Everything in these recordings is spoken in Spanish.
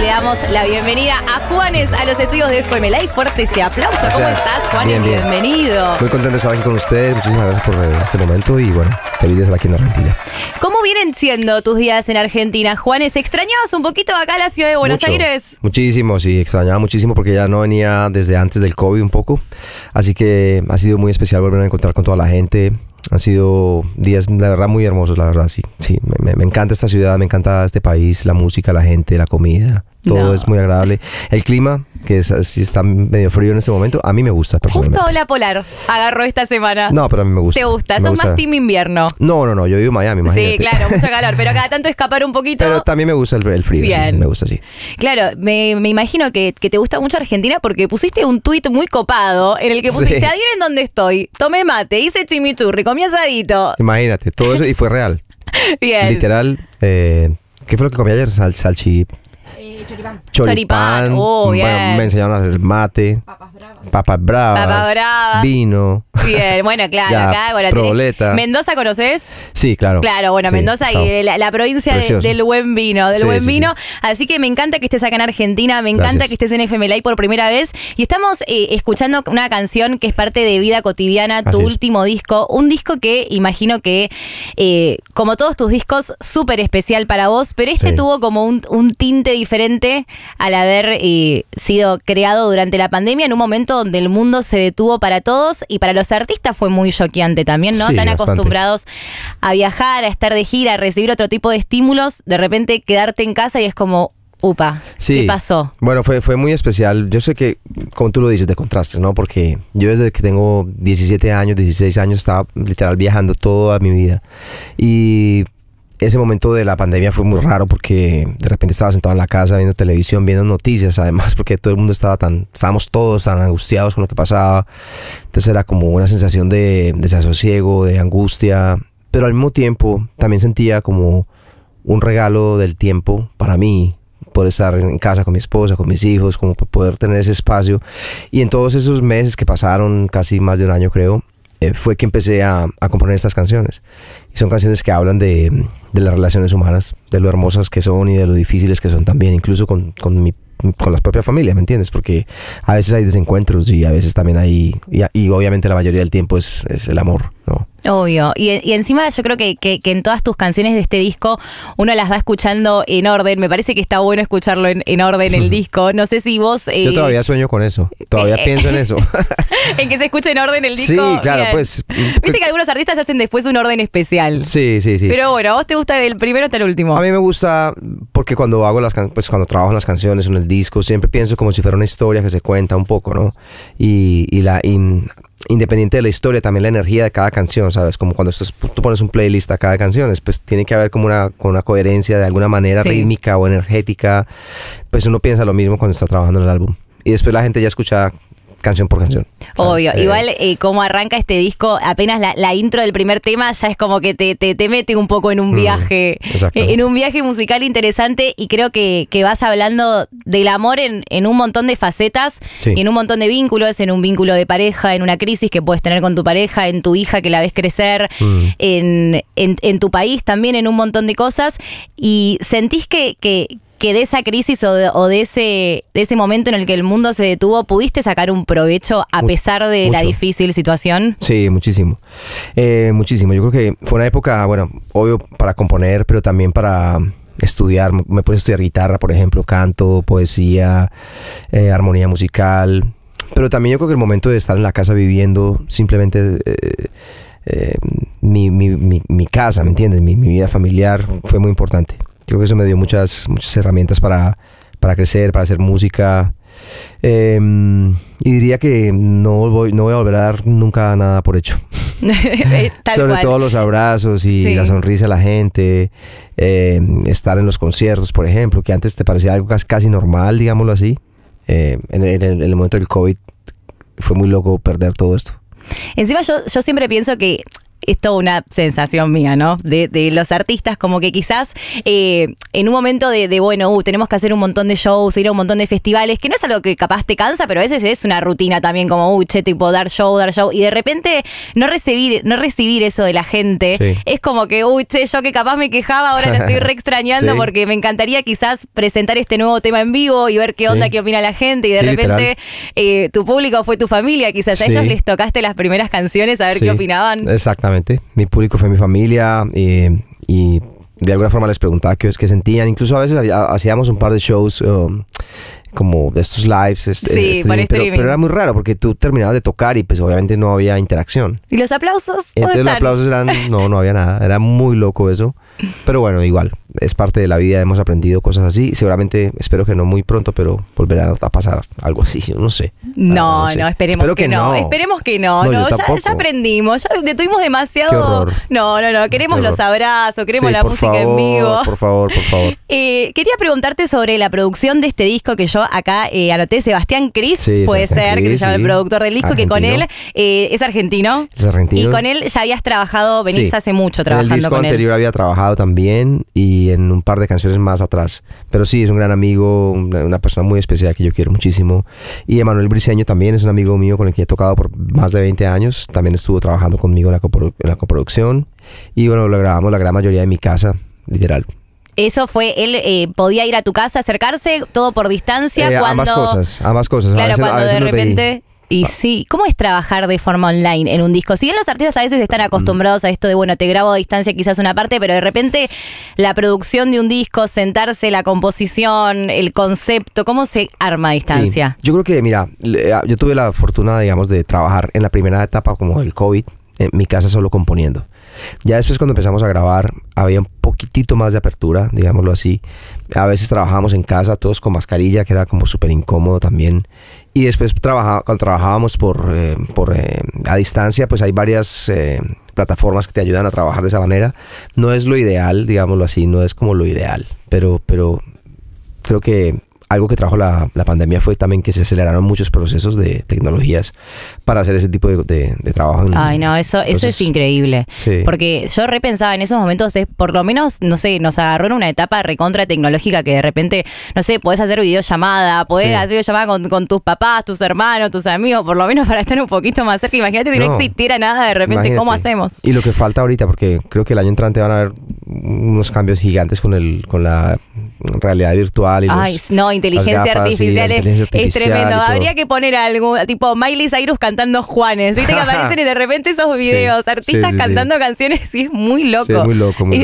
le damos la bienvenida a Juanes a los estudios de FM Live. Fuerte ese aplauso. ¿Cómo estás, Juanes? Bienvenido. Muy contento de estar aquí con ustedes. Muchísimas gracias por este momento y bueno, feliz de estar aquí en Argentina. ¿Cómo vienen siendo tus días en Argentina, Juanes? ¿Extrañabas un poquito acá en la ciudad de Buenos Aires? Muchísimo, sí, extrañaba muchísimo porque ya no venía desde antes del COVID un poco. Así que ha sido muy especial volver a encontrar con toda la gente, han sido días, la verdad, muy hermosos, la verdad, sí. Sí, me, encanta esta ciudad, me encanta este país, la música, la gente, la comida, todo es muy agradable. El clima, que está medio frío en ese momento, a mí me gusta Justo la polar agarró esta semana. No, pero a mí me gusta. ¿Te gusta? Me más team invierno? No, no, no, yo vivo en Miami, imagínate. Sí, claro, mucho calor, pero cada tanto escapar un poquito. Pero también me gusta el, frío, Sí, me gusta así. Claro, me, imagino que, te gusta mucho Argentina porque pusiste un tuit muy copado en el que pusiste, sí. en dónde estoy, tomé mate, hice chimichurri, comí asadito. Imagínate, todo eso y fue real. Bien. Literal, eh, ¿qué fue lo que comí ayer? Sal, eh, choripán. Choripán. Oh, mm, me enseñaron a mate. Papas bravas. Papas bravas. Vino. Bien, bueno, claro. acá, ¿Mendoza conoces? Sí, claro. Claro, bueno, Mendoza y la, provincia del buen vino. Del buen vino. Así que me encanta que estés acá en Argentina. Me encanta que estés en FM por primera vez. Y estamos eh, escuchando una canción que es parte de Vida Cotidiana, tu último disco. Un disco que imagino que, eh, como todos tus discos, súper especial para vos. Pero este tuvo como un, un tinte diferente al haber eh, sido creado durante la pandemia, en un momento donde el mundo se detuvo para todos y para los artistas fue muy choqueante también, ¿no? Tan acostumbrados a viajar, a estar de gira, a recibir otro tipo de estímulos, de repente quedarte en casa y es como, Upa, ¿qué pasó? Bueno, fue, fue muy especial. Yo sé que, como tú lo dices, de contrastes, ¿no? Porque yo desde que tengo 17 años, 16 años, estaba literal viajando toda mi vida. Y ese momento de la pandemia fue muy raro porque de repente estaba sentado en la casa viendo televisión, viendo noticias, además porque todo el mundo estaba tan, estábamos todos tan angustiados con lo que pasaba. Entonces era como una sensación de desasosiego, de angustia, pero al mismo tiempo también sentía como un regalo del tiempo para mí, por estar en casa con mi esposa, con mis hijos, como poder tener ese espacio. Y en todos esos meses que pasaron, casi más de un año creo, eh, fue que empecé a, componer estas canciones. Y son canciones que hablan de, las relaciones humanas, de lo hermosas que son y de lo difíciles que son también, incluso con, con mi con la propia familia, ¿me entiendes? Porque a veces hay desencuentros y a veces también hay, y, obviamente la mayoría del tiempo es el amor. Obvio. Y, encima yo creo que, en todas tus canciones de este disco uno las va escuchando en orden. Me parece que está bueno escucharlo en, orden el disco. No sé si vos... Eh, yo todavía sueño con eso. Todavía eh, pienso en eso. en que se escuche en orden el disco. Sí, claro, pues... Viste pues que algunos artistas hacen después un orden especial. Sí, sí, sí. Pero bueno, ¿a vos te gusta el primero hasta el último? A mí me gusta porque cuando hago las pues, cuando trabajo en las canciones, en el disco, siempre pienso como si fuera una historia que se cuenta un poco, ¿no? Y, y la independiente de la historia, también la energía de cada canción, ¿sabes? Como cuando tú pones un playlist a cada canción, pues tiene que haber como una, con una coherencia de alguna manera rítmica o energética. Pues uno piensa lo mismo cuando está trabajando en el álbum. Y después la gente ya escucha canción por canción. Obvio, ah, igual eh, como arranca este disco, apenas la, intro del primer tema ya es como que te, te, mete un poco en un mm, viaje, eh, en un viaje musical interesante y creo que, vas hablando del amor en, en un montón de facetas, en un montón de vínculos, en un vínculo de pareja, en una crisis que puedes tener con tu pareja, en tu hija que la ves crecer, mm. en, tu país también, en un montón de cosas y sentís que que de esa crisis o, de, ese, de ese momento en el que el mundo se detuvo, ¿pudiste sacar un provecho a pesar de la difícil situación? Sí, muchísimo. Eh, muchísimo. Yo creo que fue una época, bueno, obvio para componer, pero también para estudiar. Me puse a estudiar guitarra, por ejemplo, canto, poesía, eh, armonía musical. Pero también yo creo que el momento de estar en la casa viviendo simplemente... Eh, mi, mi, casa, ¿me entiendes? Mi, vida familiar fue muy importante. Creo que eso me dio muchas, herramientas para, crecer, para hacer música. Em, y diría que no voy, no voy a volver a dar nunca nada por hecho. Eh, Sobre todo los abrazos y la sonrisa a la gente, em, estar en los conciertos, por ejemplo, que antes te parecía algo casi normal, digámoslo así. Em, en, el, momento del COVID fue muy loco perder todo esto. Encima yo, yo siempre pienso que es toda una sensación mía, ¿no? De, los artistas, como que quizás eh, en un momento de, bueno, uh, tenemos que hacer un montón de shows, ir a un montón de festivales, que no es algo que capaz te cansa, pero a veces es una rutina también, como, uh, che, tipo, dar show, dar show, y de repente no recibir, no recibir eso de la gente, es como que, uy, uh, che, yo que capaz me quejaba, ahora lo estoy re extrañando porque me encantaría quizás presentar este nuevo tema en vivo y ver qué onda, qué opina la gente, y de repente eh, tu público fue tu familia, quizás a ellos les tocaste las primeras canciones a ver qué opinaban. Exactamente. Mi público fue mi familia y de alguna forma les preguntaba qué, que sentían. Incluso a veces hacíamos un par de shows um, como de estos lives, este, este, pero, era muy raro porque tú terminabas de tocar y pues obviamente no había interacción. ¿Y los aplausos? Entonces los aplausos no, no había nada, era muy loco eso, pero bueno, igual, es parte de la vida, hemos aprendido cosas así, seguramente, espero que no muy pronto, pero volverá a pasar algo así, no sé. No, no, esperemos que, no. esperemos que no, ya, aprendimos, ya detuvimos demasiado. no, no, no, queremos los abrazos, queremos la música en vivo. Por favor, por favor. Eh, quería preguntarte sobre la producción de este disco que yo acá eh, anoté Sebastián Cris, puede ser, el productor del disco, que con él eh, es, argentino, es argentino. Y con él ya habías trabajado, venís hace mucho trabajando. En el disco anterior había trabajado también y en un par de canciones más atrás. Pero sí, es un gran amigo, una, persona muy especial que yo quiero muchísimo. Y Emanuel Briceño también es un amigo mío con el que he tocado por más de 20 años. También estuvo trabajando conmigo en la, coproducción. Y bueno, lo grabamos la gran mayoría de mi casa, literal. Eso fue, él eh, podía ir a tu casa, acercarse, todo por distancia. Eh, a cuando, ambas cosas, ambas cosas. Claro, a cuando de repente... Y ah. sí, ¿cómo es trabajar de forma online en un disco? Si bien los artistas a veces están mm. acostumbrados a esto de, bueno, te grabo a distancia quizás una parte, pero de repente la producción de un disco, sentarse, la composición, el concepto, ¿cómo se arma a distancia? Yo creo que, mira, ah, yo tuve la fortuna, digamos, de trabajar en la primera etapa como el COVID, en mi casa solo componiendo. Ya después cuando empezamos a grabar había un poquitito más de apertura, digámoslo así. A veces trabajábamos en casa todos con mascarilla, que era como súper incómodo también. Y después cuando trabajábamos por, eh, eh, a distancia, pues hay varias eh, plataformas que te ayudan a trabajar de esa manera. No es lo ideal, digámoslo así, no es como lo ideal, pero, pero creo que algo que trajo la, la, pandemia fue también que se aceleraron muchos procesos de tecnologías para hacer ese tipo de, de, trabajo. Ay, no, eso, eso es increíble. Sí. Porque yo repensaba en esos momentos, es, por lo menos, no sé, nos agarró en una etapa recontra tecnológica que de repente, no sé, puedes hacer videollamada, puedes hacer videollamada con, con, tus papás, tus hermanos, tus amigos, por lo menos para estar un poquito más cerca. Imagínate si no, existiera nada de repente, ¿cómo hacemos? Y lo que falta ahorita, porque creo que el año entrante van a haber unos cambios gigantes con, el, con la en realidad virtual y Ay, no, inteligencia, artificial, es, tremendo. Habría que poner algo, tipo Miley Cyrus cantando Juanes. ¿Viste que aparecen y de repente esos videos, artistas cantando canciones y es muy loco.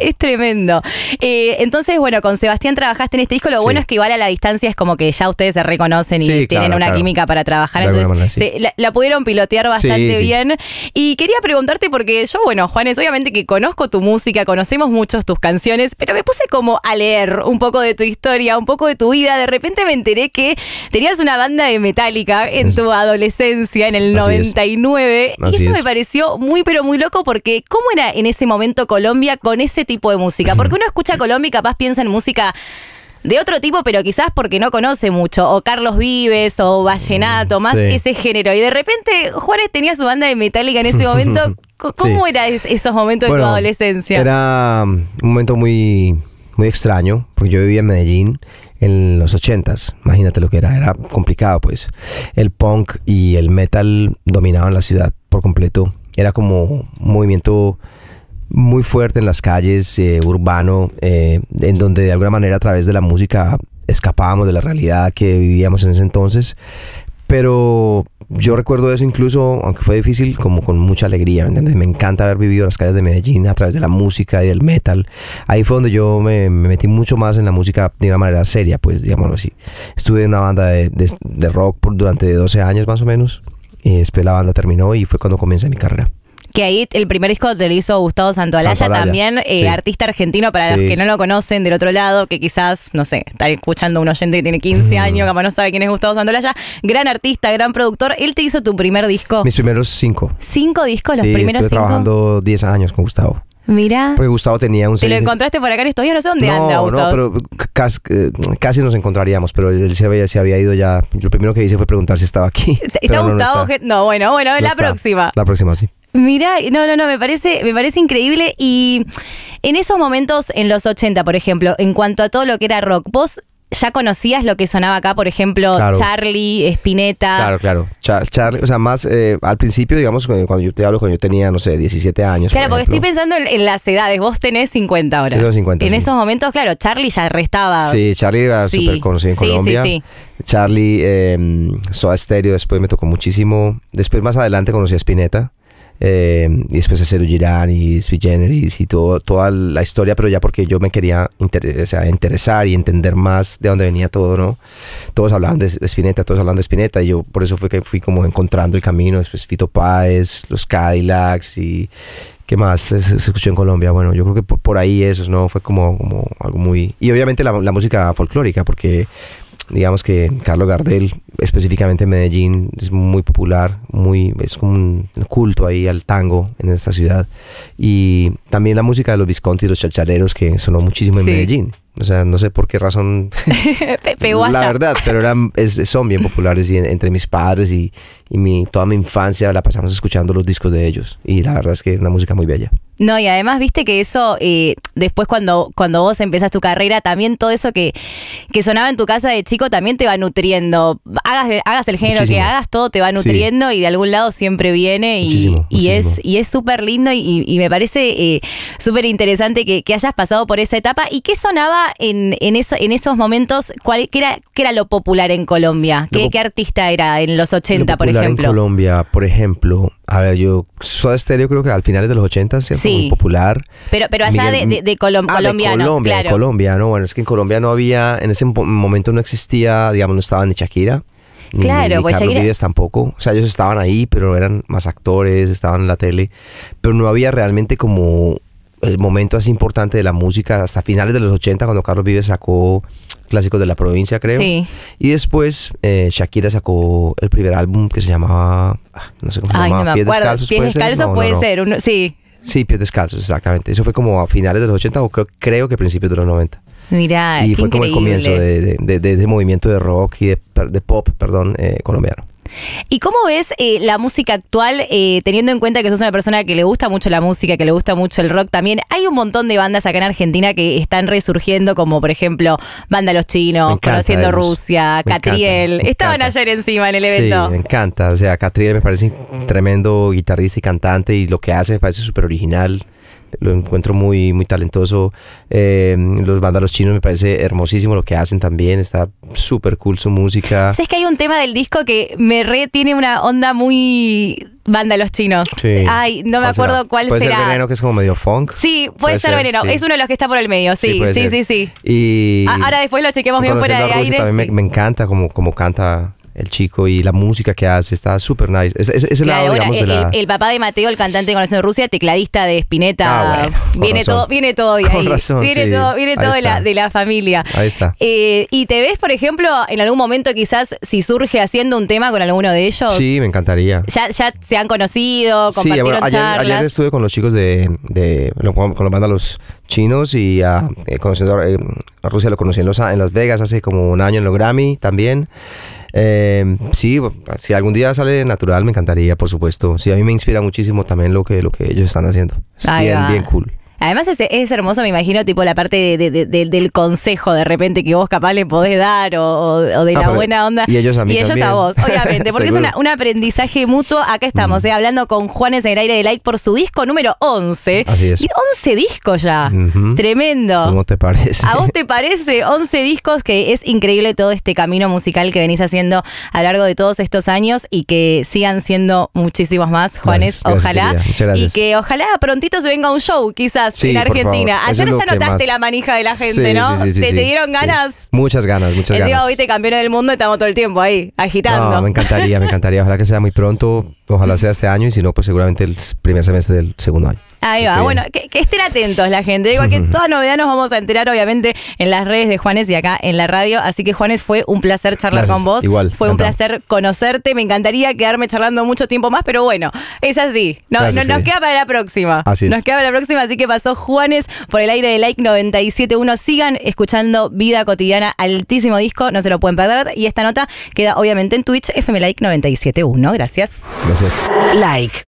Es, tremendo. Eh, entonces, bueno, con Sebastián trabajaste en este disco. Lo bueno es que igual a la distancia es como que ya ustedes se reconocen y tienen una química para trabajar. entonces, la, pudieron pilotear bastante bien. Y quería preguntarte, porque yo, bueno, Juanes, obviamente que conozco tu música, conocemos muchos tus canciones, pero me puse como a leer un poco de tu historia, un poco de tu vida. De repente me enteré que tenías una banda de Metallica en tu adolescencia, en el 99. Y eso me pareció muy, pero muy loco porque ¿cómo era en ese momento Colombia con ese tipo de música? Porque uno escucha Colombia y capaz piensa en música de otro tipo, pero quizás porque no conoce mucho, o Carlos Vives, o Vallenato, mm, más ese género. Y de repente Juárez tenía su banda de Metallica en ese momento. ¿Cómo eran esos momentos de tu adolescencia? Era un momento muy muy extraño, porque yo vivía en Medellín en los ochentas, imagínate lo que era, era complicado pues. El punk y el metal dominaban la ciudad por completo, era como un movimiento muy fuerte en las calles, eh, urbano, eh, en donde de alguna manera a través de la música escapábamos de la realidad que vivíamos en ese entonces, pero yo recuerdo eso incluso, aunque fue difícil, como con mucha alegría, ¿me encanta haber vivido las calles de Medellín a través de la música y del metal. Ahí fue donde yo me, metí mucho más en la música de una manera seria, pues, digámoslo así. Estuve en una banda de, rock por, durante 12 años más o menos. Y después la banda terminó y fue cuando comencé mi carrera que ahí el primer disco te lo hizo Gustavo Santolalla, también, eh, artista argentino, para los que no lo conocen del otro lado, que quizás, no sé, está escuchando un oyente que tiene 15 años, que no sabe quién es Gustavo Santolaya gran artista, gran productor, él te hizo tu primer disco. Mis primeros cinco. ¿Cinco discos? Los primeros primeros estuve trabajando 10 años con Gustavo. Mira. Porque Gustavo tenía un... Te lo encontraste por acá en estos días, no sé dónde anda Gustavo. No, pero eh, casi, nos encontraríamos, pero él se había, se había ido ya. Lo primero que hice fue preguntar si estaba aquí. ¿Está Gustavo? No, bueno, bueno, la próxima. La próxima, sí. Mira, no, no, no, me parece, me parece increíble y en esos momentos, en los 80, por ejemplo, en cuanto a todo lo que era rock, vos ya conocías lo que sonaba acá, por ejemplo, Charlie, Spinetta. Claro, claro. Charlie, o sea, más eh, al principio, digamos, cuando yo te hablo, cuando yo tenía, no sé, 17 años. Claro, porque estoy pensando en, las edades. Vos tenés 50 ahora. Yo 50. En esos momentos, claro, Charlie ya restaba. Sí, Charlie era súper conocido en sí, Colombia. Charlie, eh, Soda Stereo, después me tocó muchísimo. Después, más adelante, conocí a Spinetta. Eh, y después de Cero Girán y Sweet Generis y todo, toda la historia, pero ya porque yo me quería interesar y entender más de dónde venía todo, ¿no? Todos hablaban de, Spinetta, todos hablaban de Spinetta, y yo por eso fue que fui como encontrando el camino, después Fito Páez, los Cadillacs y... ¿Qué más se, escuchó en Colombia? Bueno, yo creo que por, ahí eso, ¿no? Fue como, algo muy... Y obviamente la, la música folclórica, porque digamos que Carlos Gardel, específicamente en Medellín, es muy popular, muy, es un culto ahí al tango en esta ciudad. Y también la música de los Visconti y los chachareros que sonó muchísimo en Medellín. O sea, no sé por qué razón. la verdad, pero eran, son bien populares y entre mis padres y, y toda mi infancia la pasamos escuchando los discos de ellos. Y la verdad es que es una música muy bella. No, y además, viste que eso, eh, después cuando, cuando vos empezás tu carrera, también todo eso que, que sonaba en tu casa de chico también te va nutriendo. Hagas, hagas el género que hagas, todo te va nutriendo y de algún lado siempre viene y, y es y es súper lindo y, me parece eh, súper interesante que, hayas pasado por esa etapa. ¿Y qué sonaba en, en, en esos momentos? Cuál, qué, era, qué era lo popular en Colombia? ¿Qué, artista era en los 80, por ejemplo? En Colombia, por ejemplo, a ver, yo, Soda Stereo creo que al final de los 80, ¿cierto? Muy popular. Pero, pero allá de, de, ah, Colombia, Colombia, ¿no? Bueno, es que en Colombia no había, en ese momento no existía, digamos, no estaba ni Shakira. Claro, ni, ni pues tampoco. O sea, ellos estaban ahí, pero eran más actores, estaban en la tele. Pero no había realmente como el momento así importante de la música hasta finales de los 80 cuando Carlos Vives sacó clásicos de la provincia, creo. Y después eh, Shakira sacó el primer álbum que se llamaba, ah, no sé cómo se llamaba, Pies Descalzos. puede, ser? sí. Sí, Pies Descalzos, exactamente. Eso fue como a finales de los 80 o creo, creo que principios de los 90. Mira, y fue como el comienzo de, ese movimiento de rock y de, pop, perdón, eh, colombiano. ¿Y cómo ves eh, la música actual, eh, teniendo en cuenta que sos una persona que le gusta mucho la música, que le gusta mucho el rock también? Hay un montón de bandas acá en Argentina que están resurgiendo, como por ejemplo Banda Los Chinos, Conociendo Rusia, Catriel. Estaban ayer encima en el evento. Sí, me encanta. O sea, Catriel me parece tremendo guitarrista y cantante y lo que hace me parece súper original lo encuentro muy, muy talentoso. Eh, los vándalos chinos me parece hermosísimo lo que hacen también, está súper cool su música. Es que hay un tema del disco que me re tiene una onda muy vándalos chinos. Sí. Ay, no me acuerdo será? cuál ¿Puede será. Ser veneno que es como medio funk. Sí, puede, ser, veneno. Es uno de los que está por el medio, sí, sí, sí, sí, Y ahora después lo chequemos bien fuera de aire. me, encanta como, como canta el chico y la música que hace está súper nice. Es, el la... papá de Mateo, el cantante con de Rusia, tecladista de Spinetta. Ah, viene, todo, viene todo viene todo, viene todo de, la, familia. Ahí está. Eh, ¿Y te ves, por ejemplo, en algún momento quizás si surge haciendo un tema con alguno de ellos? Sí, me encantaría. ¿Ya, se han conocido? ¿Compartieron ayer, estuve con los chicos de, con los banda Los Chinos y uh, conociendo, eh, Rusia lo conocí en Las Vegas hace como un año en los Grammy también. Eh, sí, si algún día sale natural, me encantaría, por supuesto. Sí, a mí me inspira muchísimo también lo que, lo que ellos están haciendo. bien, bien cool. Además es, es, hermoso, me imagino, tipo la parte del consejo de repente que vos capaz le podés dar o, de ah, la buena onda. Y ellos a mí Y ellos a vos, obviamente, porque es un aprendizaje mutuo. Acá estamos, mm. eh, hablando con Juanes en el aire de Light por su disco número 11. Así es. Y 11 discos ya. Tremendo. ¿Cómo te parece? ¿A vos te parece? 11 discos que es increíble todo este camino musical que venís haciendo a lo largo de todos estos años y que sigan siendo muchísimos más, Juanes, ojalá. Y que ojalá prontito se venga un show, quizás en Argentina. Ayer ya notaste la manija de la gente, ¿no? ¿Te, dieron ganas? Muchas ganas, muchas ganas. hoy te campeón del mundo y estamos todo el tiempo ahí, agitando. No, me encantaría, me encantaría. Ojalá que sea muy pronto, ojalá sea este año y si no, pues seguramente el primer semestre del segundo año. Ahí va. Bueno, que, estén atentos la gente. Igual que toda novedad nos vamos a enterar, obviamente, en las redes de Juanes y acá en la radio. Así que, Juanes, fue un placer charlar con vos. Igual. Fue un placer conocerte. Me encantaría quedarme charlando mucho tiempo más, pero bueno, es así. nos queda para la próxima. Así Nos queda para la próxima. Así que pasó Juanes por el aire de Like 971. Sigan escuchando Vida Cotidiana, altísimo disco. No se lo pueden perder. Y esta nota queda, obviamente, en Twitch, FM Like 971. Gracias. Gracias. Like.